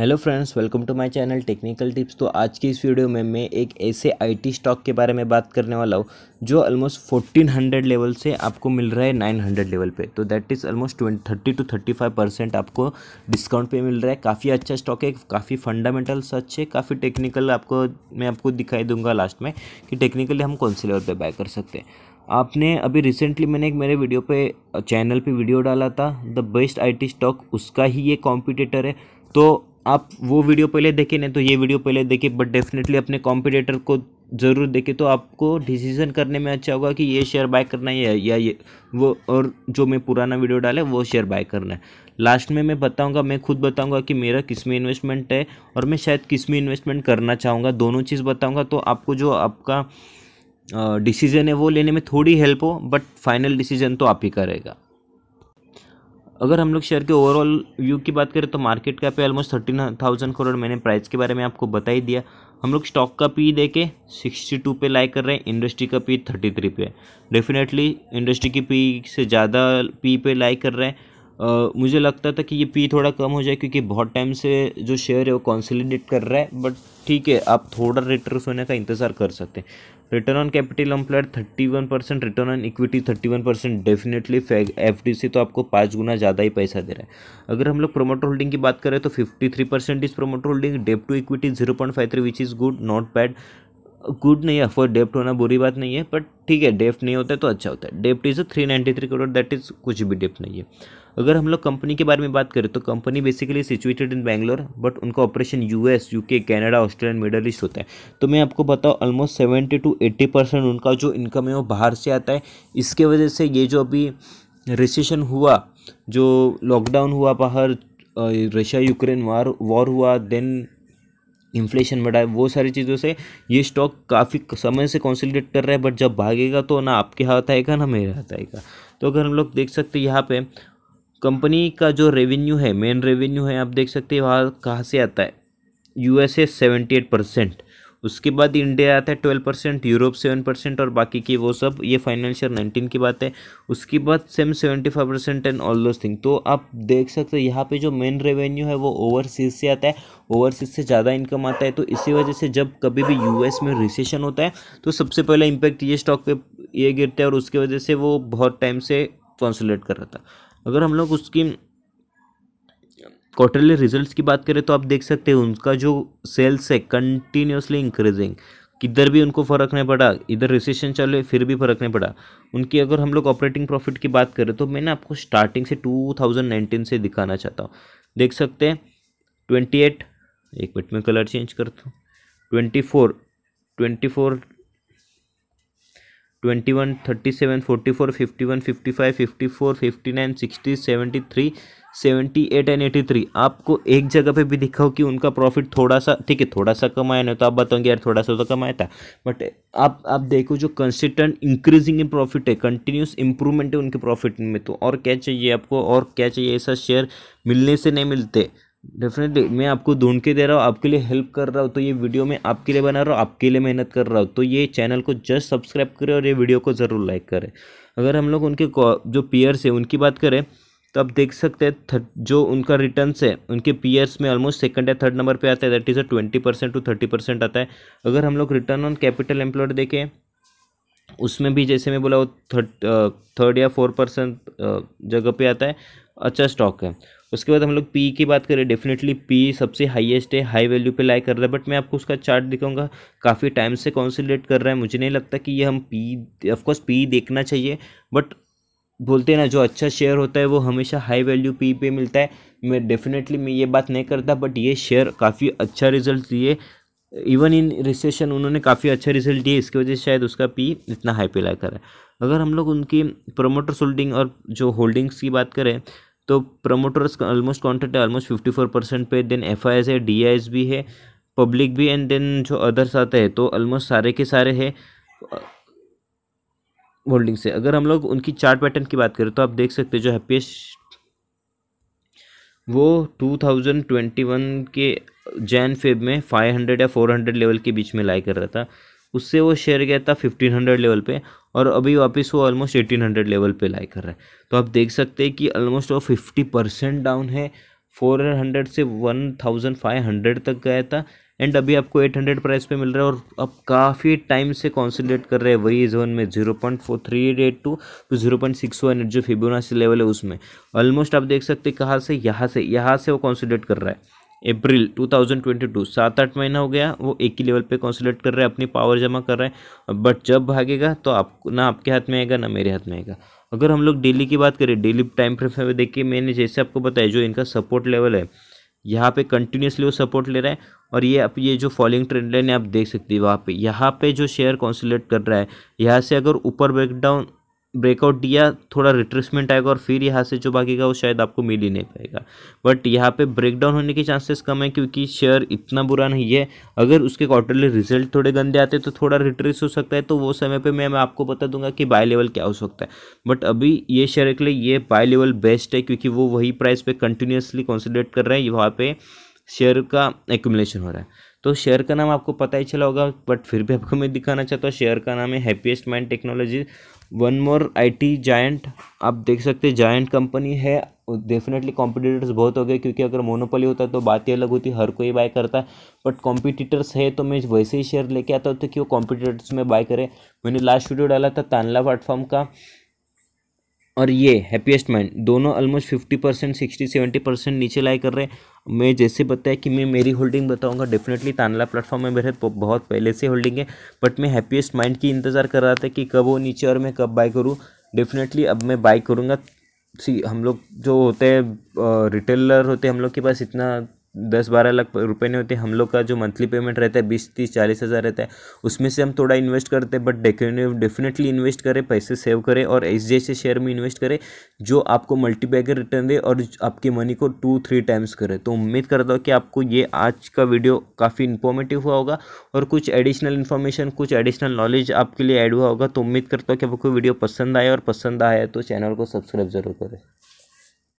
hello friends welcome to my channel technical tips तो आज की इस वीडियो में मैं एक ऐसे आईटी स्टॉक के बारे में बात करने वाला हूँ जो ऑलमोस्ट फोर्टीन हंड्रेड लेवल से आपको मिल रहा है नाइन हंड्रेड लेवल पे तो that is almost thirty two thirty five percent आपको डिस्काउंट पे मिल रहा है काफ़ी अच्छा स्टॉक है काफ़ी फंडामेंटल्स अच्छे काफ़ी टेक्निकल आपको मैं आपको दिखाई दूंगा लास्ट में कि टेक्निकली हम कौन से लेवल पर बाय कर सकते हैं आपने अभी रिसेंटली मैंने एक मेरे वीडियो पे चैनल पे वीडियो डाला था द बेस्ट आईटी स्टॉक उसका ही ये कॉम्पिटिटर है तो आप वो वीडियो पहले देखें नहीं तो ये वीडियो पहले देखें बट डेफिनेटली अपने कॉम्पिटेटर को ज़रूर देखें तो आपको डिसीजन करने में अच्छा होगा कि ये शेयर बाय करना है या ये वो और जो मैं पुराना वीडियो डाले वो शेयर बाय करना है लास्ट में मैं बताऊंगा मैं खुद बताऊंगा कि मेरा किस में इन्वेस्टमेंट है और मैं शायद किस में इन्वेस्टमेंट करना चाहूँगा दोनों चीज़ बताऊँगा तो आपको जो आपका डिसीजन है वो लेने में थोड़ी हेल्प हो बट फाइनल डिसीजन तो आप ही करेगा अगर हम लोग शेयर के ओवरऑल व्यू की बात करें तो मार्केट का पे ऑलमोस्ट थर्टीन थाउजेंड करोड़ मैंने प्राइस के बारे में आपको बता ही दिया हम लोग स्टॉक का पी दे के सिक्सटी टू पे लाई कर रहे हैं इंडस्ट्री का पी थर्टी थ्री पे डेफिनेटली इंडस्ट्री की पी e से ज़्यादा पी e पे लाई कर रहे हैं मुझे लगता था कि ये पी थोड़ा कम हो जाए क्योंकि बहुत टाइम से जो शेयर है वो कॉन्सिलिडेट कर रहा है बट ठीक है आप थोड़ा रिटर्न होने का इंतज़ार कर सकते हैं return on capital employed thirty one percent return on equity thirty one percent definitely F D C तो आपको पाँच गुना ज़्यादा ही पैसा दे रहा है अगर हम लोग प्रोमोटर होल्डिंग की बात करें तो fifty three percent is promoter holding debt to equity zero point five three which is good not bad good नहीं है फॉर डेप्ट होना बुरी बात नहीं है बट ठीक है डेप्ट नहीं होता है तो अच्छा होता है डेप्ट is three ninety three crore that is कुछ भी डेप्ट नहीं है अगर हम लोग कंपनी के बारे में बात करें तो company basically situated in Bangalore but उनका operation US UK Canada Australia middle east होता है तो मैं आपको बताऊँ almost seventy two eighty percent उनका जो इनकम है वो बाहर से आता है इसके वजह से ये जो अभी रिसेशन हुआ जो लॉकडाउन हुआ बाहर रशिया यूक्रेन वार वॉर हुआ देन इन्फ्लेशन बढ़ा है वो सारी चीज़ों से ये स्टॉक काफ़ी समय से कॉन्सोलिडेट कर रहा है बट जब भागेगा तो ना आपके हाथ आएगा ना मेरे हाथ आएगा तो अगर हम लोग देख सकते यहाँ पे कंपनी का जो रेवेन्यू है मेन रेवेन्यू है आप देख सकते हैं वहाँ कहाँ से आता है यूएसए सेवेंटी एट परसेंट उसके बाद इंडिया आता है twelve percent Europe seven percent और बाकी की वो सब ये फाइनेंशियल नाइनटीन की बात है उसके बाद same seventy five percent and all those thing तो आप देख सकते हो यहाँ पे जो मेन रेवेन्यू है वो ओवरसीज से आता है ओवरसीज से ज़्यादा इनकम आता है तो इसी वजह से जब कभी भी यूएस में रिसेशन होता है तो सबसे पहला इम्पैक्ट ये स्टॉक पे ये गिरता है और उसकी वजह से वो बहुत टाइम से कॉन्सोलेट कर रहा था अगर हम लोग उसकी क्वार्टरली रिजल्ट्स की बात करें तो आप देख सकते हैं उनका जो सेल्स है कंटिन्यूसली इंक्रीजिंग किधर भी उनको फ़र्क नहीं पड़ा इधर रिसेशन रहे फिर भी फ़र्क नहीं पड़ा उनकी अगर हम लोग ऑपरेटिंग प्रॉफिट की बात करें तो मैं ना आपको स्टार्टिंग से 2019 से दिखाना चाहता हूँ देख सकते हैं 28 एक मिनट में कलर चेंज करता हूँ 24 24 twenty one thirty seven forty four fifty one fifty five fifty four fifty nine sixty seventy three seventy eight and eighty three आपको एक जगह पे भी दिखाओ कि उनका प्रॉफिट थोड़ा सा ठीक है थोड़ा सा कमाया नहीं तो आप बताओगे यार थोड़ा सा तो कमाया था बट आप आप देखो जो कंसिस्टेंट इंक्रीजिंग इन प्रॉफिट है कंटिन्यूस इंप्रूवमेंट है उनके प्रॉफिट में तो और क्या चाहिए आपको और क्या चाहिए ऐसा शेयर मिलने से नहीं मिलते डेफिनेटली मैं आपको ढूंढ के दे रहा हूँ आपके लिए हेल्प कर रहा हूँ तो ये वीडियो मैं आपके लिए बना रहा हूँ आपके लिए मेहनत कर रहा हूँ तो ये चैनल को जस्ट सब्सक्राइब करें और ये वीडियो को ज़रूर लाइक करें अगर हम लोग उनके जो पीयर्स हैं उनकी बात करें तो आप देख सकते हैं जो उनका रिटर्न है उनके पीयर्स में ऑलमोस्ट सेकंड या थर्ड नंबर पे आता है that is a twenty percent to thirty percent आता है अगर हम लोग रिटर्न ऑन कैपिटल एम्प्लॉयड देखें उसमें भी जैसे मैं बोला वो थर्ड थर्ड या फोर परसेंट जगह पे आता है अच्छा स्टॉक है उसके बाद हम लोग पी की बात करें डेफिनेटली पी सबसे हाईएस्ट है हाई वैल्यू पे लाई कर रहा है बट मैं आपको उसका चार्ट दिखाऊंगा काफ़ी टाइम से कॉन्सिलेट कर रहा है मुझे नहीं लगता कि ये हम पी ऑफकोर्स पी देखना चाहिए बट बोलते हैं ना जो अच्छा शेयर होता है वो हमेशा हाई वैल्यू पी पे मिलता है मैं डेफिनेटली मैं ये बात नहीं करता बट ये शेयर काफ़ी अच्छा रिजल्ट दिए इवन इन रिसेशन उन्होंने काफ़ी अच्छा रिजल्ट दिए इसकी वजह से शायद उसका पी इतना हाई पे ला कर है अगर हम लोग उनकी प्रोमोटर होल्डिंग और जो होल्डिंग्स की बात करें तो प्रमोटर्स ऑलमोस्ट कॉन्ट्रैक्ट है ऑलमोस्ट फिफ्टी फोर परसेंट पे देन एफ आई एस है डी आई एस भी है पब्लिक भी एंड देन जो अदर्स आते हैं तो ऑलमोस्ट सारे के सारे है होल्डिंग से अगर हम लोग उनकी चार्ट पैटर्न की बात करें तो आप देख सकते हैं जो हैप्पीएस्ट वो टू थाउजेंड ट्वेंटी वन के जैन फेब में फाइव हंड्रेड या फोर हंड्रेड लेवल के बीच में लाई कर रहा था उससे वो शेयर गया था फिफ्टीन हंड्रेड लेवल पे और अभी वापस वो ऑलमोस्ट एटीन हंड्रेड लेवल पे लाई कर रहा है तो आप देख सकते हैं कि ऑलमोस्ट वो फिफ्टी परसेंट डाउन है फोर हंड्रेड से वन थाउजेंड फाइव हंड्रेड तक गया था एंड अभी आपको एट हंड्रेड प्राइस पे मिल रहा है और आप काफ़ी टाइम से कॉन्सेंट्रेट कर रहे हैं वही जोन में zero point four eight two two zero point six one जो फिबोनाची लेवल है उसमें ऑलमोस्ट आप देख सकते हैं कहाँ से यहाँ से यहाँ से वो कॉन्सेंट्रेट कर रहा है अप्रैल 2022 सात आठ महीना हो गया वो एक ही लेवल पे कॉन्सलेट कर रहे हैं अपनी पावर जमा कर रहे हैं बट जब भागेगा तो आप ना आपके हाथ में आएगा ना मेरे हाथ में आएगा अगर हम लोग डेली की बात करें डेली टाइम प्रेफर में देखिए मैंने जैसे आपको बताया जो इनका सपोर्ट लेवल है यहाँ पे कंटिन्यूसली वो सपोर्ट ले रहा है और ये आप ये जो फॉलोइंग ट्रेंड लाइन है आप देख सकते हैं वहाँ पे यहाँ पे जो शेयर कॉन्सुलेट कर रहा है यहाँ से अगर ऊपर ब्रेकडाउन ब्रेकआउट दिया थोड़ा रिट्रेसमेंट आएगा और फिर यहाँ से जो भागेगा वो शायद आपको मिल ही नहीं पाएगा बट यहाँ पे ब्रेकडाउन होने के चांसेस कम है क्योंकि शेयर इतना बुरा नहीं है अगर उसके क्वार्टरली रिजल्ट थोड़े गंदे आते तो थोड़ा रिट्रेस हो सकता है तो वो समय पर मैं, मैं आपको बता दूंगा कि बाय लेवल क्या हो सकता है बट अभी ये शेयर के लिए ये बाय लेवल बेस्ट है क्योंकि वो वही प्राइस पर कंटिन्यूसली कॉन्सनट्रेट कर रहे हैं वहाँ पर शेयर का एक्यूमलेशन हो रहा है तो शेयर का नाम आपको पता ही चला होगा बट फिर भी आपको मैं दिखाना चाहता हूँ शेयर का नाम है Happiest Minds Technology one more IT giant आप देख सकते हैं जायंट कंपनी है डेफिनेटली कॉम्पिटिटर्स बहुत हो गए क्योंकि अगर मोनोपोली होता तो बात ही अलग होती हर कोई बाय करता है बट कॉम्पिटिटर्स है तो मैं वैसे ही शेयर लेके आता हूँ तो कि वो कॉम्पिटिटर्स में बाय करें मैंने लास्ट वीडियो डाला था तानला प्लेटफॉर्म का और ये हैप्पीएस्ट माइंड दोनों almost fifty percent sixty seventy percent नीचे लाई कर रहे हैं मैं जैसे बताया कि मैं मेरी होल्डिंग बताऊंगा डेफिनेटली तानला प्लेटफॉर्म में मेरे तो बहुत पहले से होल्डिंग है बट मैं हैप्पीएस्ट माइंड की इंतज़ार कर रहा था कि कब वो नीचे और मैं कब बाई करूँ डेफिनेटली अब मैं बाई करूँगा सी हम लोग जो होते हैं रिटेलर होते हैं हम लोग के पास इतना दस बारह लाख रुपए नहीं होते हम लोग का जो मंथली पेमेंट रहता है बीस तीस चालीस हज़ार रहता है उसमें से हम थोड़ा इन्वेस्ट करते हैं बट डेफिनेटली इन्वेस्ट करें पैसे सेव करें और एस जैसे शेयर में इन्वेस्ट करें जो आपको मल्टीपैकर रिटर्न दे और आपके मनी को टू थ्री टाइम्स करे तो उम्मीद करता हूँ कि आपको ये आज का वीडियो काफ़ी इन्फॉर्मेटिव हुआ होगा और कुछ एडिशनल इन्फॉर्मेशन कुछ एडिशनल नॉलेज आपके लिए ऐड हुआ होगा तो उम्मीद करता हूँ कि आपको वीडियो पसंद आए और पसंद आया तो चैनल को सब्सक्राइब जरूर करें